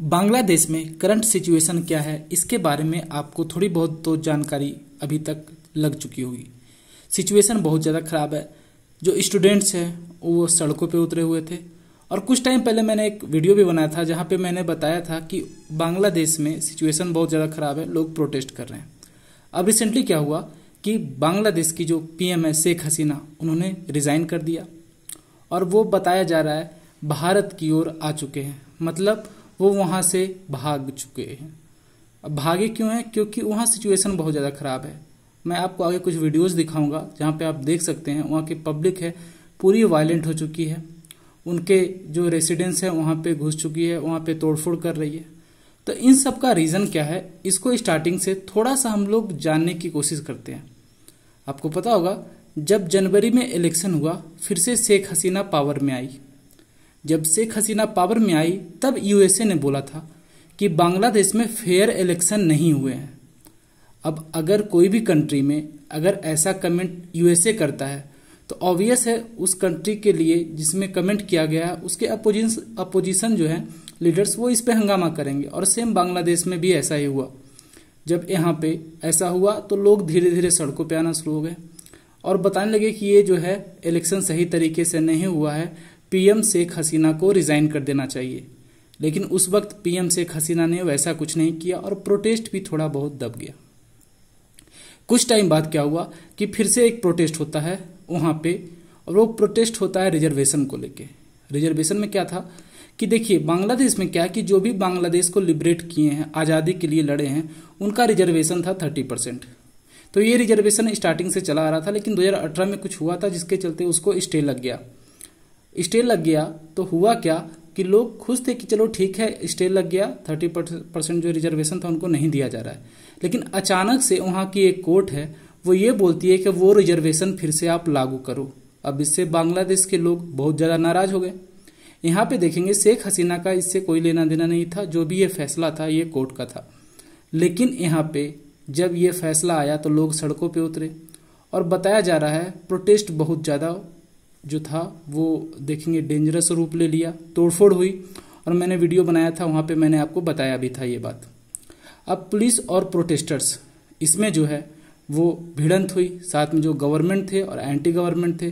बांग्लादेश में current situation क्या है इसके बारे में आपको थोड़ी बहुत तो जानकारी अभी तक लग चुकी होगी सिचुएशन बहुत ज़्यादा ख़राब है जो स्टूडेंट्स हैं वो सड़कों पे उतरे हुए थे और कुछ टाइम पहले मैंने एक वीडियो भी बनाया था जहाँ पे मैंने बताया था कि बांग्लादेश में सिचुएशन बहुत ज़्यादा ख़राब है लोग प्रोटेस्ट कर रहे हैं अब रिसेंटली क्या हुआ कि बांग्लादेश की जो पी है शेख हसीना उन्होंने रिज़ाइन कर दिया और वो बताया जा रहा है भारत की ओर आ चुके हैं मतलब वो वहाँ से भाग चुके हैं अब भागे क्यों हैं क्योंकि वहाँ सिचुएशन बहुत ज़्यादा ख़राब है मैं आपको आगे कुछ वीडियोस दिखाऊंगा जहाँ पे आप देख सकते हैं वहाँ की पब्लिक है पूरी वायलेंट हो चुकी है उनके जो रेसिडेंस है वहाँ पे घुस चुकी है वहाँ पे तोड़फोड़ कर रही है तो इन सब का रीज़न क्या है इसको स्टार्टिंग से थोड़ा सा हम लोग जानने की कोशिश करते हैं आपको पता होगा जब जनवरी में इलेक्शन हुआ फिर से शेख हसीना पावर में आई जब शेख हसीना पावर में आई तब यूएसए ने बोला था कि बांग्लादेश में फेयर इलेक्शन नहीं हुए हैं अब अगर कोई भी कंट्री में अगर ऐसा कमेंट यूएसए करता है तो ऑब्वियस है उस कंट्री के लिए जिसमें कमेंट किया गया है उसके अपोजिशन अपोजिशन जो है लीडर्स वो इस पे हंगामा करेंगे और सेम बांग्लादेश में भी ऐसा ही हुआ जब यहाँ पे ऐसा हुआ तो लोग धीरे धीरे सड़कों पर आना शुरू हो गए और बताने लगे कि ये जो है इलेक्शन सही तरीके से नहीं हुआ है पीएम शेख हसीना को रिजाइन कर देना चाहिए लेकिन उस वक्त पीएम शेख हसीना ने वैसा कुछ नहीं किया और प्रोटेस्ट भी थोड़ा बहुत दब गया कुछ टाइम बाद क्या हुआ कि फिर से एक प्रोटेस्ट होता है वहां पे और वो प्रोटेस्ट होता है रिजर्वेशन को लेके रिजर्वेशन में क्या था कि देखिए बांग्लादेश में क्या कि जो भी बांग्लादेश को लिबरेट किए हैं आज़ादी के लिए लड़े हैं उनका रिजर्वेशन था थर्टी परसेंट तो ये रिजर्वेशन स्टार्टिंग से चला आ रहा था लेकिन 2018 में कुछ हुआ था जिसके चलते उसको स्टे लग गया स्टे लग गया तो हुआ क्या कि लोग खुश थे कि चलो ठीक है स्टे लग गया थर्टी परसेंट जो रिजर्वेशन था उनको नहीं दिया जा रहा है लेकिन अचानक से वहां की एक कोर्ट है वो ये बोलती है कि वो रिजर्वेशन फिर से आप लागू करो अब इससे बांग्लादेश के लोग बहुत ज़्यादा नाराज हो गए यहाँ पे देखेंगे शेख हसीना का इससे कोई लेना देना नहीं था जो भी ये फैसला था ये कोर्ट का था लेकिन यहाँ पे जब ये फैसला आया तो लोग सड़कों पे उतरे और बताया जा रहा है प्रोटेस्ट बहुत ज़्यादा जो था वो देखेंगे डेंजरस रूप ले लिया तोड़फोड़ हुई और मैंने वीडियो बनाया था वहाँ पे मैंने आपको बताया भी था ये बात अब पुलिस और प्रोटेस्टर्स इसमें जो है वो भिड़ंत हुई साथ में जो गवर्नमेंट थे और एंटी गवर्नमेंट थे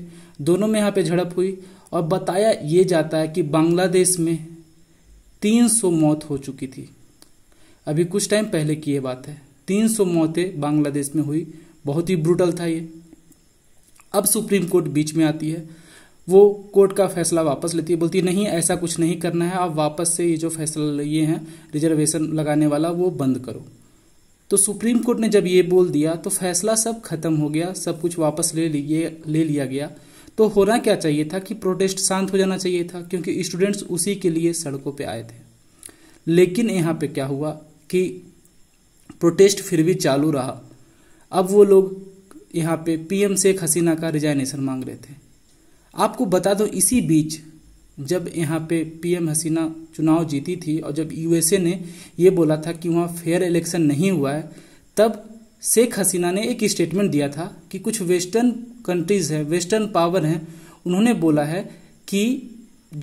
दोनों में यहाँ पे झड़प हुई और बताया ये जाता है कि बांग्लादेश में 300 मौत हो चुकी थी अभी कुछ टाइम पहले की ये बात है 300 मौतें बांग्लादेश में हुई बहुत ही ब्रूटल था ये अब सुप्रीम कोर्ट बीच में आती है वो कोर्ट का फैसला वापस लेती है बोलती है नहीं ऐसा कुछ नहीं करना है आप वापस से ये जो फैसला ये हैं रिजर्वेशन लगाने वाला वो बंद करो तो सुप्रीम कोर्ट ने जब ये बोल दिया तो फैसला सब खत्म हो गया सब कुछ वापस ले लिए ले लिया गया तो होना क्या चाहिए था कि प्रोटेस्ट शांत हो जाना चाहिए था क्योंकि स्टूडेंट्स उसी के लिए सड़कों पर आए थे लेकिन यहाँ पर क्या हुआ कि प्रोटेस्ट फिर भी चालू रहा अब वो लोग यहाँ पे पीएम शेख हसीना का रिजाइनेशन मांग रहे थे आपको बता दो इसी बीच जब यहाँ पे पीएम हसीना चुनाव जीती थी और जब यूएसए ने ये बोला था कि वहाँ फेयर इलेक्शन नहीं हुआ है तब शेख हसीना ने एक स्टेटमेंट दिया था कि कुछ वेस्टर्न कंट्रीज़ हैं वेस्टर्न पावर हैं उन्होंने बोला है कि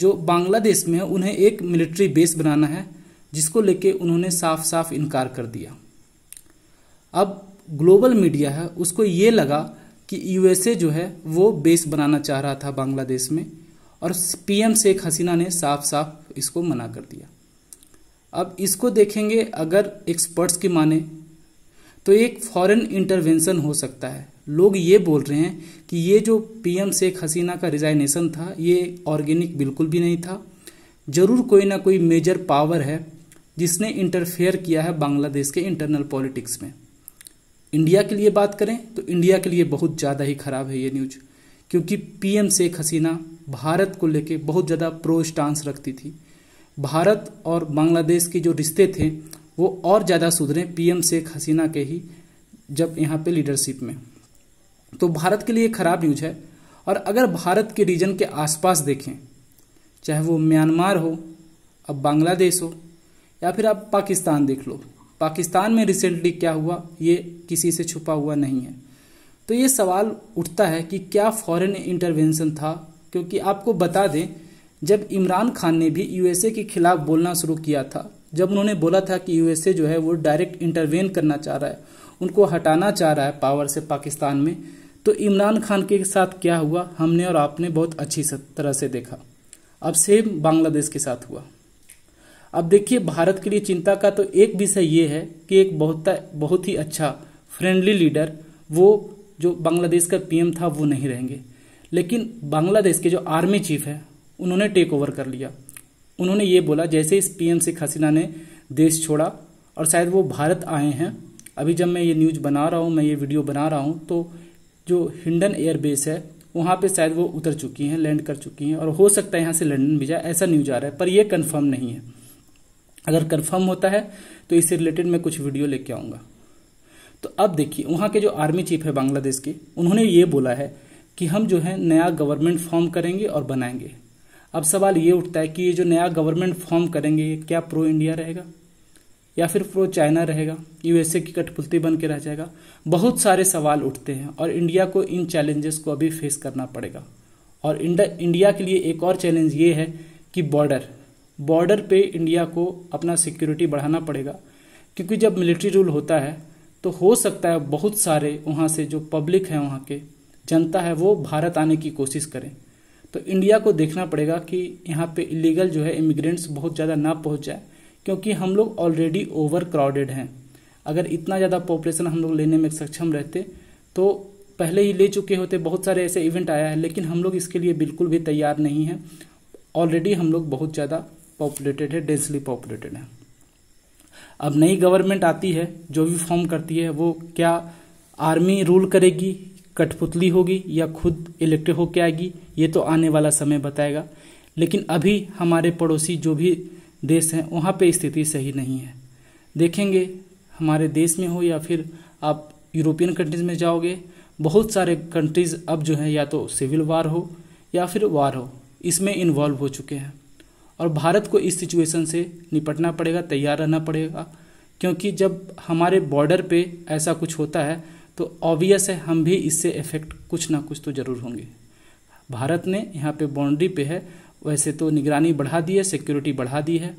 जो बांग्लादेश में है उन्हें एक मिलिट्री बेस बनाना है जिसको लेके उन्होंने साफ साफ इनकार कर दिया अब ग्लोबल मीडिया है उसको ये लगा कि यूएसए जो है वो बेस बनाना चाह रहा था बांग्लादेश में और पीएम शेख हसीना ने साफ साफ इसको मना कर दिया अब इसको देखेंगे अगर एक्सपर्ट्स की माने तो एक फॉरेन इंटरवेंशन हो सकता है लोग ये बोल रहे हैं कि ये जो पीएम शेख हसीना का रिजाइनेशन था ये ऑर्गेनिक बिल्कुल भी नहीं था जरूर कोई ना कोई मेजर पावर है जिसने इंटरफेयर किया है बांग्लादेश के इंटरनल पॉलिटिक्स में इंडिया के लिए बात करें तो इंडिया के लिए बहुत ज़्यादा ही खराब है ये न्यूज क्योंकि पीएम शेख हसीना भारत को लेके बहुत ज़्यादा प्रो स्टांस रखती थी भारत और बांग्लादेश के जो रिश्ते थे वो और ज़्यादा सुधरे पीएम शेख हसीना के ही जब यहाँ पे लीडरशिप में तो भारत के लिए खराब न्यूज है और अगर भारत के रीजन के आसपास देखें चाहे वो म्यांमार हो अब बांग्लादेश हो या फिर आप पाकिस्तान देख लो पाकिस्तान में रिसेंटली क्या हुआ ये किसी से छुपा हुआ नहीं है तो ये सवाल उठता है कि क्या फॉरेन इंटरवेंशन था क्योंकि आपको बता दें जब इमरान खान ने भी यूएसए के खिलाफ बोलना शुरू किया था जब उन्होंने बोला था कि यूएसए जो है वो डायरेक्ट इंटरवेन करना चाह रहा है उनको हटाना चाह रहा है पावर से पाकिस्तान में तो इमरान खान के साथ क्या हुआ हमने और आपने बहुत अच्छी तरह से देखा अब सेम बांग्लादेश के साथ हुआ अब देखिए भारत के लिए चिंता का तो एक विषय ये है कि एक बहुत बहुत ही अच्छा फ्रेंडली लीडर वो जो बांग्लादेश का पीएम था वो नहीं रहेंगे लेकिन बांग्लादेश के जो आर्मी चीफ है उन्होंने टेक ओवर कर लिया उन्होंने ये बोला जैसे इस पीएम शेख हसीना ने देश छोड़ा और शायद वो भारत आए हैं अभी जब मैं ये न्यूज़ बना रहा हूँ मैं ये वीडियो बना रहा हूँ तो जो हिंडन एयरबेस है वहाँ पे शायद वो उतर चुकी हैं लैंड कर चुकी हैं और हो सकता है यहाँ से लंदन भी जाए ऐसा न्यूज आ रहा है पर यह कंफर्म नहीं है अगर कंफर्म होता है तो इससे रिलेटेड मैं कुछ वीडियो लेके आऊंगा तो अब देखिए वहां के जो आर्मी चीफ है बांग्लादेश के उन्होंने ये बोला है कि हम जो है नया गवर्नमेंट फॉर्म करेंगे और बनाएंगे अब सवाल ये उठता है कि ये जो नया गवर्नमेंट फॉर्म करेंगे क्या प्रो इंडिया रहेगा या फिर प्रो चाइना रहेगा यूएसए की कठपुलती बन के रह जाएगा बहुत सारे सवाल उठते हैं और इंडिया को इन चैलेंजेस को अभी फेस करना पड़ेगा और इंडिया के लिए एक और चैलेंज ये है कि बॉर्डर बॉर्डर पे इंडिया को अपना सिक्योरिटी बढ़ाना पड़ेगा क्योंकि जब मिलिट्री रूल होता है तो हो सकता है बहुत सारे वहाँ से जो पब्लिक है वहाँ के जनता है वो भारत आने की कोशिश करें तो इंडिया को देखना पड़ेगा कि यहाँ पे इलीगल जो है इमिग्रेंट्स बहुत ज़्यादा ना पहुँच जाए क्योंकि हम लोग ऑलरेडी ओवर क्राउडेड हैं अगर इतना ज़्यादा पॉपुलेशन हम लोग लेने में सक्षम रहते तो पहले ही ले चुके होते बहुत सारे ऐसे इवेंट आया है लेकिन हम लोग इसके लिए बिल्कुल भी तैयार नहीं हैं ऑलरेडी हम लोग बहुत ज़्यादा पॉपुलेटेड है डेंसली पॉपुलेटेड है अब नई गवर्नमेंट आती है जो भी फॉर्म करती है वो क्या आर्मी रूल करेगी कठपुतली होगी या खुद इलेक्टेड होके आएगी ये तो आने वाला समय बताएगा लेकिन अभी हमारे पड़ोसी जो भी देश हैं वहाँ पे स्थिति सही नहीं है देखेंगे हमारे देश में हो या फिर आप यूरोपियन कंट्रीज में जाओगे बहुत सारे कंट्रीज अब जो हैं या तो सिविल वार हो या फिर वार हो इसमें इन्वॉल्व हो चुके हैं और भारत को इस सिचुएशन से निपटना पड़ेगा तैयार रहना पड़ेगा क्योंकि जब हमारे बॉर्डर पे ऐसा कुछ होता है तो ऑब्वियस है हम भी इससे इफेक्ट कुछ ना कुछ तो ज़रूर होंगे भारत ने यहाँ पे बाउंड्री पे है वैसे तो निगरानी बढ़ा दी है सिक्योरिटी बढ़ा दी है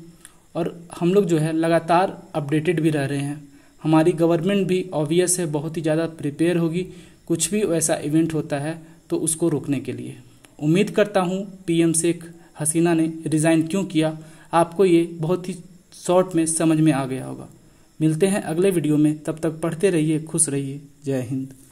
और हम लोग जो है लगातार अपडेटेड भी रह रहे हैं हमारी गवर्नमेंट भी ऑब्वियस है बहुत ही ज़्यादा प्रिपेयर होगी कुछ भी वैसा इवेंट होता है तो उसको रोकने के लिए उम्मीद करता हूँ पीएम शेख हसीना ने रिज़ाइन क्यों किया आपको ये बहुत ही शॉर्ट में समझ में आ गया होगा मिलते हैं अगले वीडियो में तब तक पढ़ते रहिए खुश रहिए जय हिंद